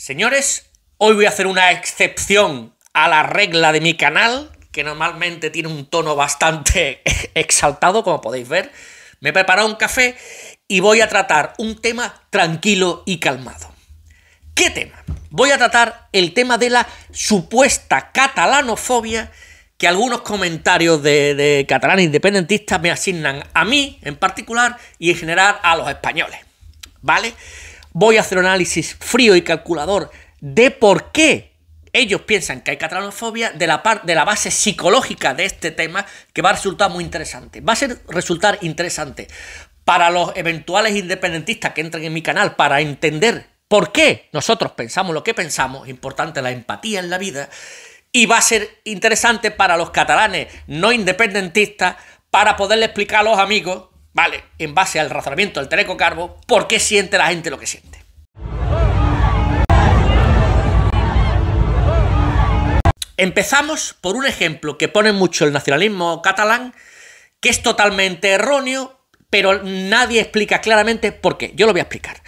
Señores, hoy voy a hacer una excepción a la regla de mi canal, que normalmente tiene un tono bastante exaltado, como podéis ver. Me he preparado un café y voy a tratar un tema tranquilo y calmado. ¿Qué tema? Voy a tratar el tema de la supuesta catalanofobia que algunos comentarios de, de catalanes independentistas me asignan a mí en particular y en general a los españoles. ¿Vale? voy a hacer un análisis frío y calculador de por qué ellos piensan que hay catalanofobia de la, de la base psicológica de este tema que va a resultar muy interesante. Va a resultar interesante para los eventuales independentistas que entren en mi canal para entender por qué nosotros pensamos lo que pensamos, importante la empatía en la vida, y va a ser interesante para los catalanes no independentistas para poderle explicar a los amigos ¿vale? En base al razonamiento del Teleco Carbo, ¿por qué siente la gente lo que siente? Empezamos por un ejemplo que pone mucho el nacionalismo catalán, que es totalmente erróneo, pero nadie explica claramente por qué. Yo lo voy a explicar.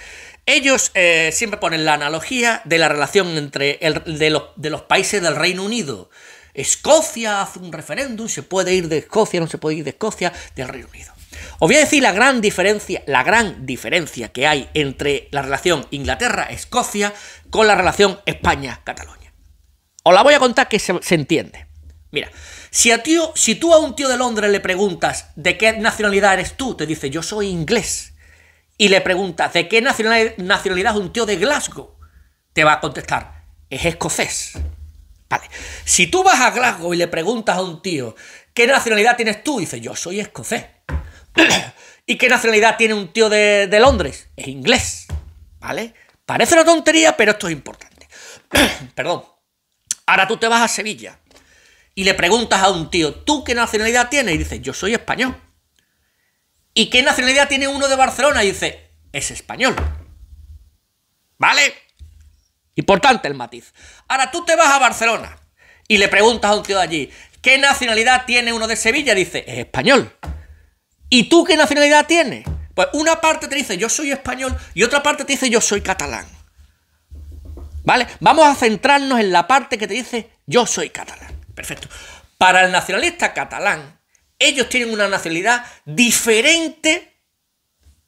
Ellos eh, siempre ponen la analogía de la relación entre de, los, de los países del Reino Unido. Escocia hace un referéndum, se puede ir de Escocia, no se puede ir de Escocia, del Reino Unido. Os voy a decir la gran diferencia, la gran diferencia que hay entre la relación Inglaterra-Escocia con la relación España-Cataluña. Os la voy a contar que se, entiende. Mira, si, a tío, si tú a un tío de Londres le preguntas de qué nacionalidad eres tú, te dice yo soy inglés. Y le preguntas de qué nacionalidad, es un tío de Glasgow, te va a contestar es escocés. Vale. Si tú vas a Glasgow y le preguntas a un tío qué nacionalidad tienes tú, dice yo soy escocés. ¿Y qué nacionalidad tiene un tío de, Londres? Es inglés, ¿vale? Parece una tontería, pero esto es importante. Perdón. Ahora tú te vas a Sevilla y le preguntas a un tío, ¿tú qué nacionalidad tienes? Y dice, yo soy español. ¿Y qué nacionalidad tiene uno de Barcelona? Y dice, es español. ¿Vale? Importante el matiz. Ahora tú te vas a Barcelona y le preguntas a un tío de allí, ¿qué nacionalidad tiene uno de Sevilla? Y dice, es español. ¿Y tú qué nacionalidad tienes? Pues una parte te dice yo soy español y otra parte te dice yo soy catalán. ¿Vale? Vamos a centrarnos en la parte que te dice yo soy catalán. Perfecto. Para el nacionalista catalán, ellos tienen una nacionalidad diferente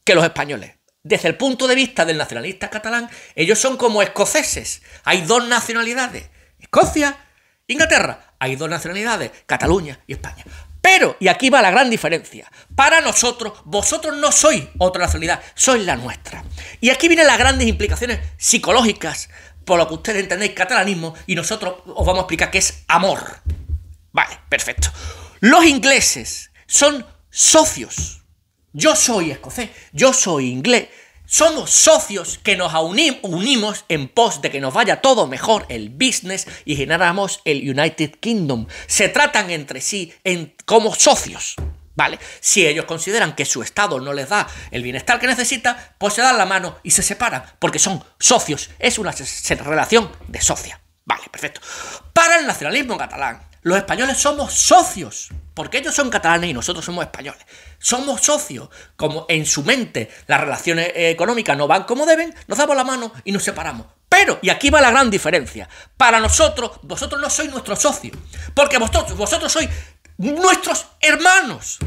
que los españoles. Desde el punto de vista del nacionalista catalán, ellos son como escoceses. Hay dos nacionalidades. Escocia, Inglaterra. Hay dos nacionalidades, Cataluña y España. Pero, y aquí va la gran diferencia, para nosotros, vosotros no sois otra nacionalidad, sois la nuestra. Y aquí vienen las grandes implicaciones psicológicas, por lo que ustedes entendéis catalanismo, y nosotros os vamos a explicar qué es amor. Vale, perfecto. Los ingleses son socios. Yo soy escocés, yo soy inglés, somos socios que nos unimos en pos de que nos vaya todo mejor el business y generamos el United Kingdom. Se tratan entre sí como socios. ¿Vale? Si ellos consideran que su Estado no les da el bienestar que necesita, pues se dan la mano y se separan, porque son socios. Es una relación de socia. Vale, perfecto. Para el nacionalismo catalán, los españoles somos socios porque ellos son catalanes y nosotros somos españoles. Somos socios. Como en su mente las relaciones eh, económicas no van como deben, nos damos la mano y nos separamos. Pero, y aquí va la gran diferencia, para nosotros, vosotros no sois nuestros socios. Porque vosotros, vosotros sois nuestros hermanos.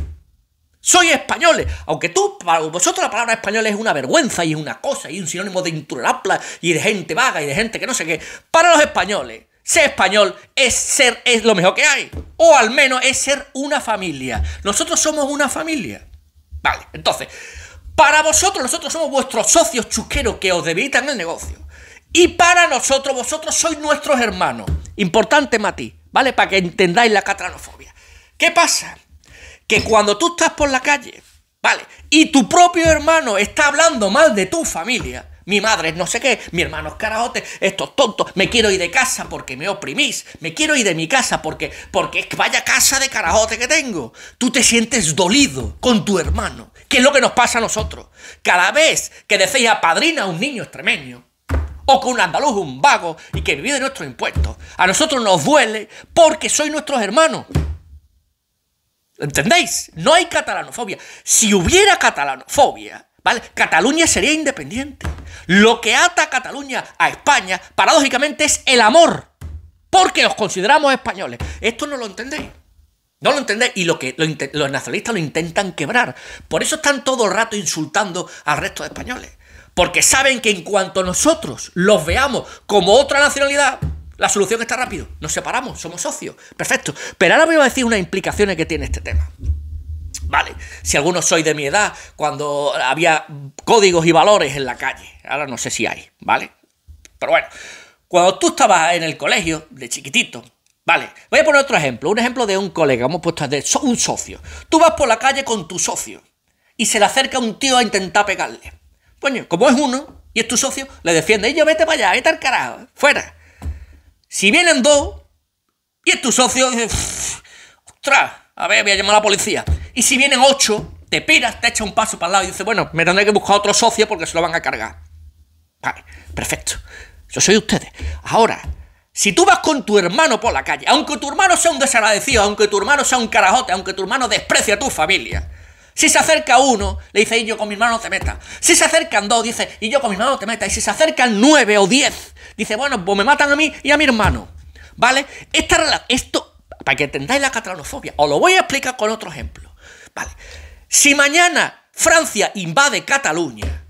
Soy españoles. Aunque tú, para vosotros la palabra español es una vergüenza y es una cosa y un sinónimo de intolerable y de gente vaga y de gente que no sé qué. Para los españoles, ser español es ser, es lo mejor que hay. O al menos es ser una familia. Nosotros somos una familia. Vale, entonces, para vosotros, nosotros somos vuestros socios chusqueros que os debilitan el negocio. Y para nosotros, vosotros sois nuestros hermanos. Importante Mati, ¿vale? Para que entendáis la catranofobia. ¿Qué pasa? Que cuando tú estás por la calle, ¿vale? Y tu propio hermano está hablando mal de tu familia, mi madre es no sé qué, mi hermano es carajote, estos tontos, me quiero ir de casa porque me oprimís, me quiero ir de mi casa porque, porque vaya casa de carajote que tengo. Tú te sientes dolido con tu hermano, que es lo que nos pasa a nosotros. Cada vez que decís a padrina a un niño extremeño, o con un andaluz un vago y que vive de nuestros impuestos, a nosotros nos duele porque sois nuestros hermanos. ¿Entendéis? No hay catalanofobia. Si hubiera catalanofobia, Cataluña sería independiente. Lo que ata a Cataluña a España, paradójicamente, es el amor. Porque los consideramos españoles. Esto no lo entendéis. No lo entendéis. Y lo que los nacionalistas lo intentan quebrar. Por eso están todo el rato insultando al resto de españoles. Porque saben que en cuanto nosotros los veamos como otra nacionalidad, la solución está rápido. Nos separamos, somos socios. Perfecto. Pero ahora voy a decir unas implicaciones que tiene este tema. Vale, si algunos soy de mi edad, cuando había códigos y valores en la calle, ahora no sé si hay, ¿vale? Pero bueno, cuando tú estabas en el colegio, de chiquitito, Vale, voy a poner otro ejemplo, un ejemplo de un colega, hemos puesto de un socio. Tú vas por la calle con tu socio y se le acerca un tío a intentar pegarle. Pues como es uno y es tu socio, le defiende, y yo vete para allá, vete al carajo, fuera. Si vienen dos y es tu socio, ostras, a ver, voy a llamar a la policía. Y si vienen ocho, te piras, te echa un paso para el lado y dices, bueno, me tendré que buscar otro socio porque se lo van a cargar. Vale, perfecto. Yo soy ustedes. Ahora, si tú vas con tu hermano por la calle, aunque tu hermano sea un desagradecido, aunque tu hermano sea un carajote, aunque tu hermano desprecie a tu familia, si se acerca uno, le dice, y yo con mi hermano te meta. Si se acercan dos, dice, y yo con mi hermano te meta. Y si se acercan nueve o diez, dice, bueno, pues me matan a mí y a mi hermano. ¿Vale? Esta, esto, para que entendáis la catalanofobia, os lo voy a explicar con otro ejemplo. Si mañana Francia invade Cataluña,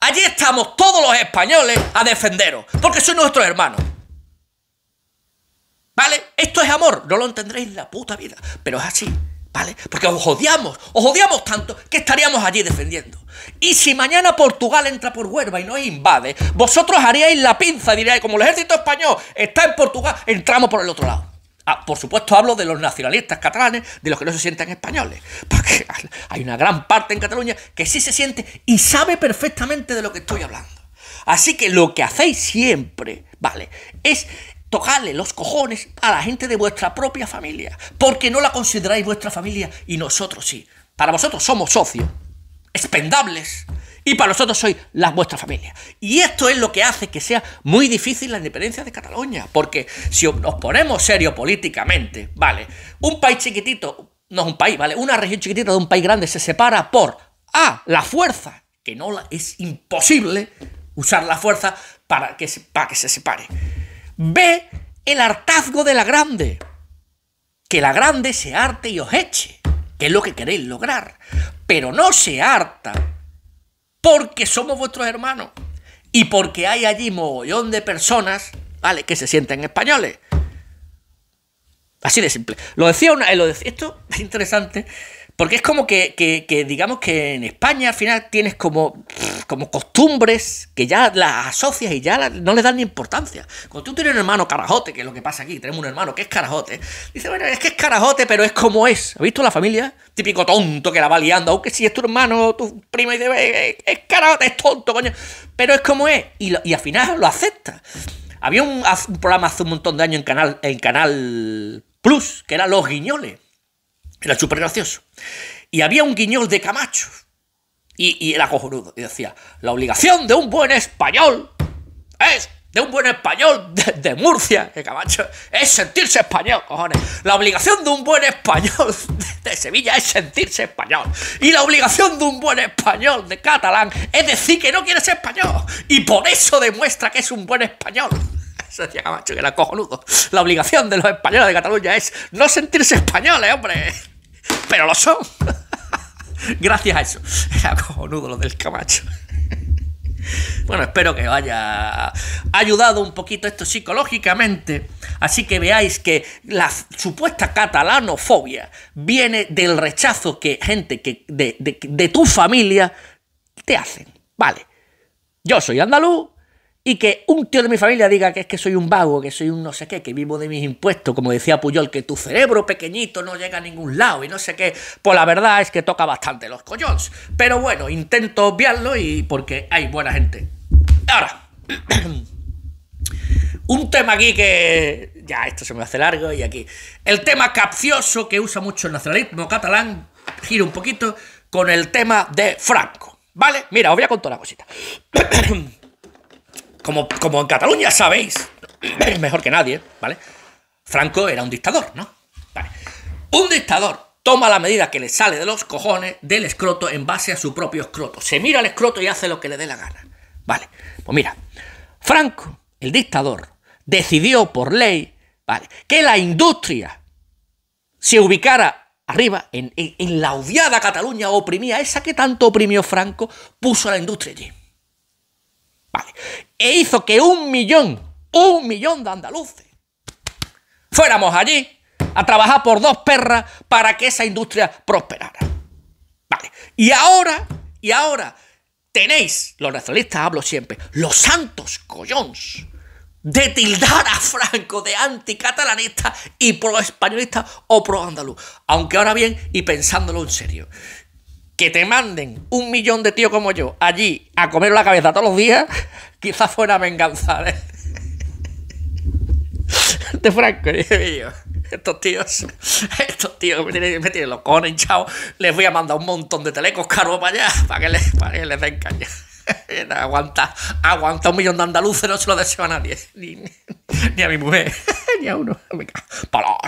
allí estamos todos los españoles a defenderos, porque son nuestros hermanos. ¿Vale? Esto es amor, no lo entendréis la puta vida, pero es así. ¿Vale? Porque os odiamos, os odiamos tanto que estaríamos allí defendiendo. Y si mañana Portugal entra por huerva y nos invade, vosotros haríais la pinza, diríais, como el ejército español está en Portugal, entramos por el otro lado. Ah, por supuesto hablo de los nacionalistas catalanes, de los que no se sienten españoles, porque hay una gran parte en Cataluña que sí se siente y sabe perfectamente de lo que estoy hablando. Así que lo que hacéis siempre, ¿vale? Es tocarle los cojones a la gente de vuestra propia familia, porque no la consideráis vuestra familia y nosotros sí. Para vosotros somos socios, expendables y para nosotros sois las vuestra familia. Y esto es lo que hace que sea muy difícil la independencia de Cataluña, porque si nos ponemos serio políticamente, vale, un país chiquitito, no es un país, vale, una región chiquitita de un país grande se separa por A, la fuerza, que no es imposible usar la fuerza para que, para que se separe. B, el hartazgo de la grande. Que la grande se harte y os eche, que es lo que queréis lograr. Pero no se harta porque somos vuestros hermanos y porque hay allí mogollón de personas, ¿vale? Que se sienten españoles. Así de simple. Lo decía una. Eh, lo esto es interesante. Porque es como que, digamos que en España al final tienes como, como costumbres que ya las asocias y ya no le dan ni importancia. Cuando tú tienes un hermano carajote, que es lo que pasa aquí, tenemos un hermano que es carajote, dice, bueno, es que es carajote, pero es como es. ¿Has visto la familia? Típico tonto que la va liando, aunque si es tu hermano, tu prima, y dice, es carajote, es tonto, coño. Pero es como es. Y, al final lo acepta. Había un, programa hace un montón de años en Canal, en Canal Plus, que era Los Guiñoles era súper gracioso. Y había un guiñol de Camacho. Y, era cojonudo. Y decía, la obligación de un buen español es de un buen español de, Murcia, que Camacho, es sentirse español, cojones. La obligación de un buen español de, Sevilla es sentirse español. Y la obligación de un buen español de catalán es decir que no quiere ser español. Y por eso demuestra que es un buen español. Eso decía Camacho, que era cojonudo. La obligación de los españoles de Cataluña es no sentirse españoles, hombre pero lo son. Gracias a eso. lo del Camacho. Bueno, espero que os haya ayudado un poquito esto psicológicamente. Así que veáis que la supuesta catalanofobia viene del rechazo que gente que de, tu familia te hacen. Vale. Yo soy andaluz, y que un tío de mi familia diga que es que soy un vago, que soy un no sé qué, que vivo de mis impuestos, como decía Puyol, que tu cerebro pequeñito no llega a ningún lado y no sé qué, pues la verdad es que toca bastante los cojones Pero bueno, intento obviarlo y porque hay buena gente. Ahora, un tema aquí que... Ya, esto se me hace largo y aquí... El tema capcioso que usa mucho el nacionalismo catalán, giro un poquito, con el tema de Franco. ¿Vale? Mira, os voy a contar una cosita. como, en Cataluña sabéis, mejor que nadie, ¿vale? Franco era un dictador, ¿no? Un dictador toma la medida que le sale de los cojones del escroto en base a su propio escroto. Se mira al escroto y hace lo que le dé la gana. Vale, pues mira, Franco, el dictador, decidió por ley, ¿vale? Que la industria se ubicara arriba, en, la odiada Cataluña oprimía, esa que tanto oprimió Franco, puso a la industria allí. Vale e hizo que un millón, un millón de andaluces fuéramos allí a trabajar por dos perras para que esa industria prosperara. Vale. Y ahora, y ahora tenéis, los nacionalistas hablo siempre, los santos collons de tildar a Franco de anticatalanista y pro-españolista o pro-andaluz. Aunque ahora bien, y pensándolo en serio, que te manden un millón de tíos como yo allí a comer la cabeza todos los días, quizás fuera venganza. ¿eh? De este Franco, Estos tíos, estos tíos me tienen, me tienen los hinchados. Les voy a mandar un montón de telecos caros para allá, para que les, den caña. Aguanta, aguanta un millón de andaluces, no se lo deseo a nadie. Ni, a mi mujer, ni a uno. Venga,